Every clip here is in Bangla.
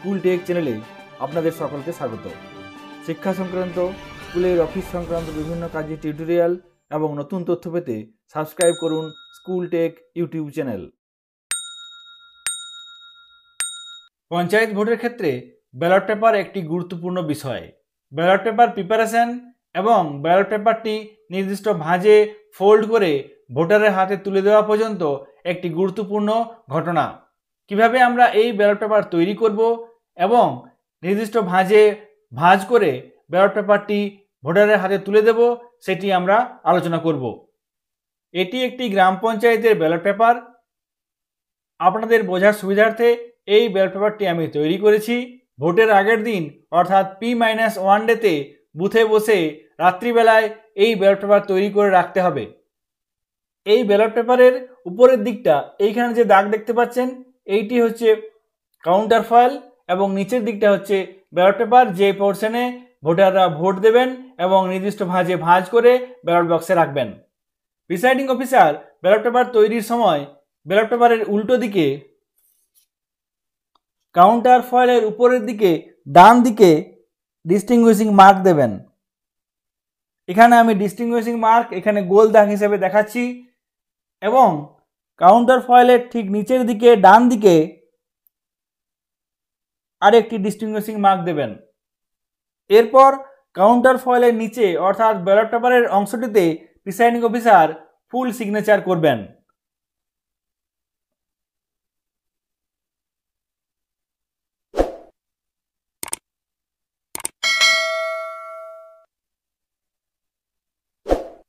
স্কুল টেক চ্যানেলে আপনাদের সকলকে স্বাগত শিক্ষা সংক্রান্ত স্কুলের অফিস সংক্রান্ত বিভিন্ন কাজে টিউটোরিয়াল এবং নতুন তথ্য পেতে সাবস্ক্রাইব করুন school tech YouTube channel panchayat ভোটের ক্ষেত্রে ব্যালট পেপার একটি গুরুত্বপূর্ণ বিষয় ব্যালট পেপার প্রিপারেশন এবং ব্যালট পেপারটি নির্দিষ্ট ভাঁজে ফোল্ড করে ভোটারের হাতে তুলে দেওয়া পর্যন্ত একটি গুরুত্বপূর্ণ ঘটনা কিভাবে আমরা এই ব্যালট পেপার তৈরি করব এবং নির্দিষ্ট ভাঁজে ভাঁজ করে ব্যালট পেপারটি ভোটারের হাতে তুলে দেব সেটি আমরা আলোচনা করব এটি একটি গ্রাম পঞ্চায়েতের ব্যালট পেপার আপনাদের বোঝার সুবিধার্থে এই ব্যালট পেপারটি আমি তৈরি করেছি ভোটের আগের দিন অর্থাৎ পি মাইনাস ওয়ান ডেতে বুথে বসে রাত্রিবেলায় এই ব্যালট পেপার তৈরি করে রাখতে হবে এই ব্যালট পেপারের উপরের দিকটা এইখানে যে দাগ দেখতে পাচ্ছেন এইটি হচ্ছে কাউন্টার ফয়েল এবং নিচের দিকটা হচ্ছে ব্যালট পেপার যে পোর্শনে ভোটাররা ভোট দেবেন এবং নির্দিষ্ট ভাঁজে ভাঁজ করে ব্যালট বক্সে রাখবেন প্রিসাইডিং অফিসার ব্যালট পেপার তৈরির সময় ব্যালট পেপারের উল্টো দিকে কাউন্টার ফয়েলের উপরের দিকে ডান দিকে ডিস্টিংগুইশিং মার্ক দেবেন এখানে আমি ডিস্টিংগুইশিং মার্ক এখানে গোল দাগ হিসেবে দেখাচ্ছি এবং কাউন্টার ফয়েলের ঠিক নিচের দিকে ডান দিকে আর একটি ডিস্টিংগুইশিং মার্ক দেবেন এরপর কাউন্টার ফয়েলের নিচে অর্থাৎ ব্যালট পেপারের অংশটিতে প্রিসাইডিং অফিসার ফুল সিগনেচার করবেন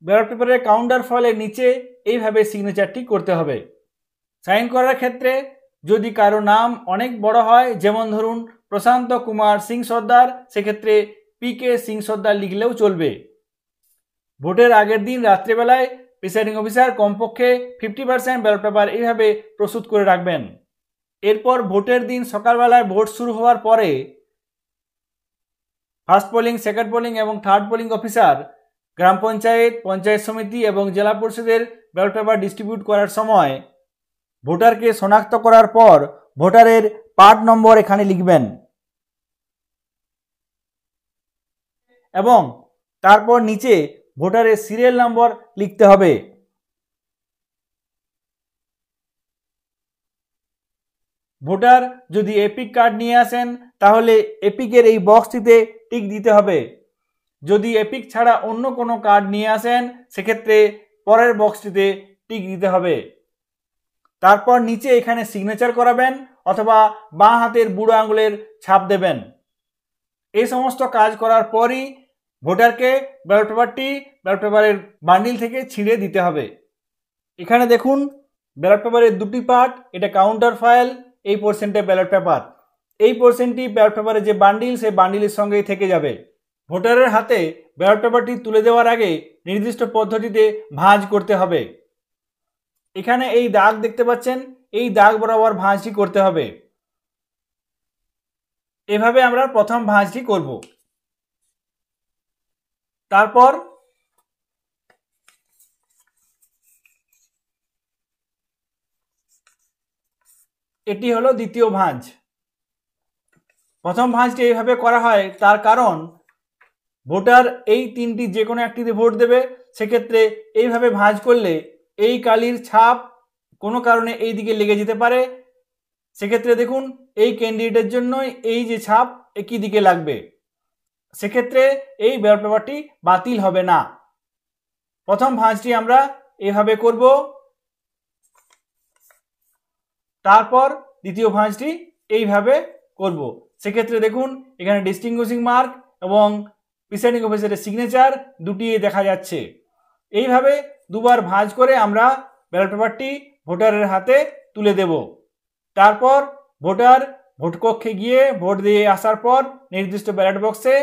ব্যালট পেপারের কাউন্টার ফয়েলের নিচে এইভাবে সিগনেচারটি করতে হবে সাইন করার ক্ষেত্রে যদি কারো নাম অনেক বড় হয় যেমন ধরুন প্রশান্ত কুমার সিং সর্দার সেক্ষেত্রে পি কে সিং সর্দার লিখলেও চলবে ভোটের আগের দিন রাত্রেবেলায় প্রিসাইডিং অফিসার কমপক্ষে ফিফটি পার্সেন্ট ব্যালট পেপার এইভাবে প্রস্তুত করে রাখবেন এরপর ভোটের দিন সকালবেলায় ভোট শুরু হওয়ার পরে ফার্স্ট পোলিং সেকেন্ড পোলিং এবং থার্ড পোলিং অফিসার গ্রাম পঞ্চায়েত পঞ্চায়েত সমিতি এবং জেলা পরিষদের ব্যালট পেপার ডিস্ট্রিবিউট করার সময় ভোটারকে শনাক্ত করার পর ভোটারের পার্ট নম্বর এখানে লিখবেন এবং তারপর নিচে ভোটারের সিরিয়াল নম্বর লিখতে হবে ভোটার যদি এপিক কার্ড নিয়ে আসেন তাহলে এপিকের এই বক্সটিতে টিক দিতে হবে যদি এপিক ছাড়া অন্য কোনো কার্ড নিয়ে আসেন সেক্ষেত্রে পরের বক্সটিতে টিক দিতে হবে তারপর নিচে এখানে সিগনেচার করাবেন অথবা বাঁ হাতের বুড়ো আঙুলের ছাপ দেবেন এই সমস্ত কাজ করার পরই ভোটারকে ব্যালট পেপারটি ব্যালট পেপারের বান্ডিল থেকে ছিঁড়ে দিতে হবে এখানে দেখুন ব্যালট পেপারের দুটি পার্ট এটা কাউন্টার ফাইল এই পোর্শনটা ব্যালট পেপার এই পোর্শনটি ব্যালট পেপারের যে বান্ডিল সেই বান্ডিলের সঙ্গেই থেকে যাবে ভোটারের হাতে ব্যালট পেপারটি তুলে দেওয়ার আগে নির্দিষ্ট পদ্ধতিতে ভাঁজ করতে হবে এখানে এই দাগ দেখতে পাচ্ছেন এই দাগ বরাবর ভাঁজটি করতে হবে এভাবে আমরা প্রথম ভাঁজটি করব তারপর এটি হলো দ্বিতীয় ভাঁজ প্রথম ভাঁজটি এইভাবে করা হয় তার কারণ ভোটার এই তিনটি যে কোনো একটিতে ভোট দেবে সেক্ষেত্রে এইভাবে ভাঁজ করলে এই কালির ছাপ কোনো কারণে এই দিকে লেগে যেতে পারে সেক্ষেত্রে দেখুন এই ক্যান্ডিডেটের জন্যই এই যে ছাপ একই দিকে লাগবে সেক্ষেত্রে এই ব্যালট পেপারটি বাতিল হবে না প্রথম ভাঁজটি আমরা এভাবে করব তারপর দ্বিতীয় ভাঁজটি এইভাবে করব সেক্ষেত্রে দেখুন এখানে ডিস্টিংগুইশিং মার্ক এবং প্রিসাইডিং অফিসারের সিগনেচার দুটি দেখা যাচ্ছে এইভাবে দুবার ভাঁজ করে আমরা ব্যালট পেপারটি ভোটারের হাতে তুলে দেব তারপর ভোটার ভোটকক্ষে গিয়ে ভোট দিয়ে আসার পর নির্দিষ্ট ব্যালট বক্সে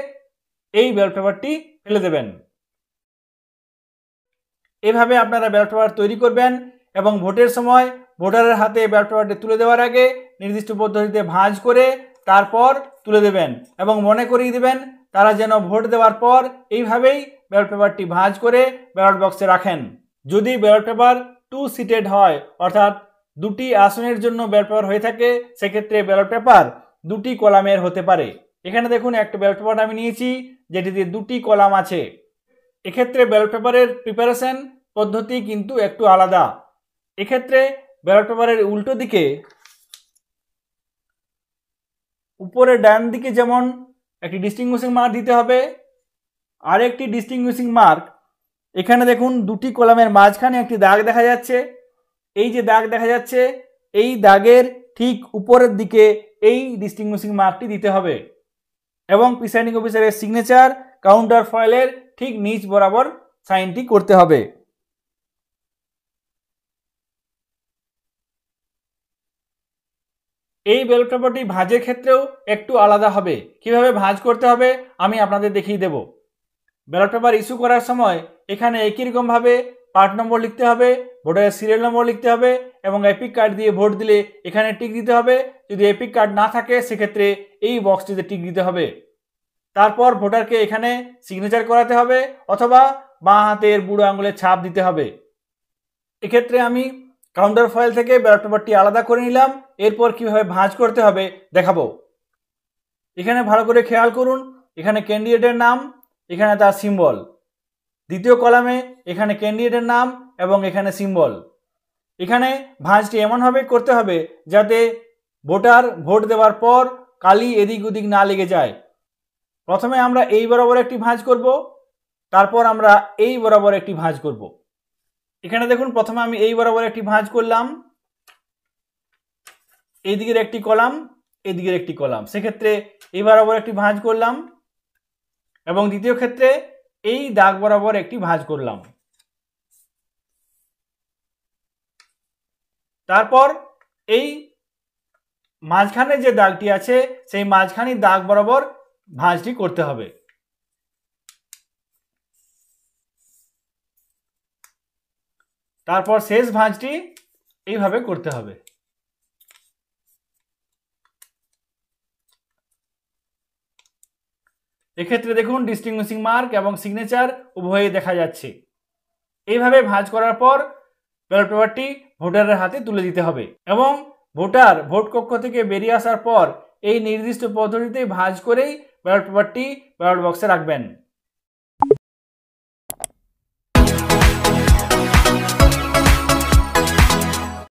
এই ব্যালট পেপারটি ফেলে দেবেন এভাবে আপনারা ব্যালট পেপার তৈরি করবেন এবং ভোটের সময় ভোটারের হাতে ব্যালট পেপারটি তুলে দেওয়ার আগে নির্দিষ্ট পদ্ধতিতে ভাঁজ করে তারপর তুলে দেবেন এবং মনে করিয়ে দেবেন তারা যেন ভোট দেওয়ার পর এইভাবেই ব্যালট পেপারটি ভাঁজ করে ব্যালট বক্সে রাখেন যদি ব্যালট পেপার টু সিটেড হয় অর্থাৎ দুটি আসনের জন্য ব্যালট পেপার হয়ে থাকে সেক্ষেত্রে ব্যালট পেপার দুটি কলামের হতে পারে এখানে দেখুন একটা ব্যালট পেপার আমি নিয়েছি যেটিতে দুটি কলাম আছে এক্ষেত্রে ব্যালট পেপারের প্রিপারেশন পদ্ধতি কিন্তু একটু আলাদা এক্ষেত্রে ব্যালট পেপারের উল্টো দিকে উপরে ডান দিকে যেমন একটি ডিস্টিংগুইশিং মার্ক দিতে হবে আরেকটি ডিস্টিংগুইশিং মার্ক এখানে দেখুন দুটি কলামের মাঝখানে একটি দাগ দেখা যাচ্ছে এই যে দাগ দেখা যাচ্ছে এই দাগের ঠিক উপরের দিকে এই ডিস্টিংগুইশিং মার্কটি দিতে হবে এবং প্রিসাইডিং অফিসারের সিগনেচার কাউন্টার ফয়েলের ঠিক নিচ বরাবর সাইনটি করতে হবে এই বেলট পেপারটি ভাঁজের ক্ষেত্রেও একটু আলাদা হবে কিভাবে ভাঁজ করতে হবে আমি আপনাদের দেখিয়ে দেবো ব্যালট পেপার ইস্যু করার সময় এখানে একই রকমভাবে পার্ট নম্বর লিখতে হবে ভোটারের সিরিয়াল নম্বর লিখতে হবে এবং এপিক কার্ড দিয়ে ভোট দিলে এখানে টিক দিতে হবে যদি এপিক কার্ড না থাকে সেক্ষেত্রে এই বক্সটিতে টিক দিতে হবে তারপর ভোটারকে এখানে সিগনেচার করাতে হবে অথবা বাঁ হাতের বুড়ো আঙুলের ছাপ দিতে হবে এক্ষেত্রে আমি কাউন্টার ফয়েল থেকে ব্যালট পেপারটি আলাদা করে নিলাম এরপর কিভাবে ভাঁজ করতে হবে দেখাবো এখানে ভালো করে খেয়াল করুন এখানে ক্যান্ডিডেটের নাম এখানে তার সিম্বল দ্বিতীয় কলামে এখানে ক্যান্ডিডেটের নাম এবং এখানে সিম্বল এখানে ভাঁজটি এমনভাবে করতে হবে যাতে ভোটার ভোট দেওয়ার পর কালি এদিক ওদিক না লেগে যায় প্রথমে আমরা এই বরাবর একটি ভাঁজ করব তারপর আমরা এই বরাবর একটি ভাঁজ করব এখানে দেখুন প্রথমে আমি এই বরাবর একটি ভাঁজ করলাম এই দিকের একটি কলাম এদিকের একটি কলাম সেক্ষেত্রে এই বরাবর একটি ভাঁজ করলাম এবং দ্বিতীয় ক্ষেত্রে এই দাগ বরাবর একটি ভাঁজ করলাম তারপর এই মাঝখানে যে দাগটি আছে সেই মাঝখানি দাগ বরাবর ভাঁজটি করতে হবে তারপর শেষ ভাঁজটি এইভাবে করতে হবে এক্ষেত্রে দেখুন ডিস্টিংগুইশিং মার্ক এবং সিগনেচার উভয়ে দেখা যাচ্ছে এইভাবে ভাঁজ করার পর ব্যালট পেপারটি ভোটারের হাতে তুলে দিতে হবে এবং ভোটার ভোট কক্ষ থেকে বেরিয়ে আসার পর এই নির্দিষ্ট পদ্ধতিতে ভাঁজ করেই ব্যালট পেপারটি ব্যালট বক্সে রাখবেন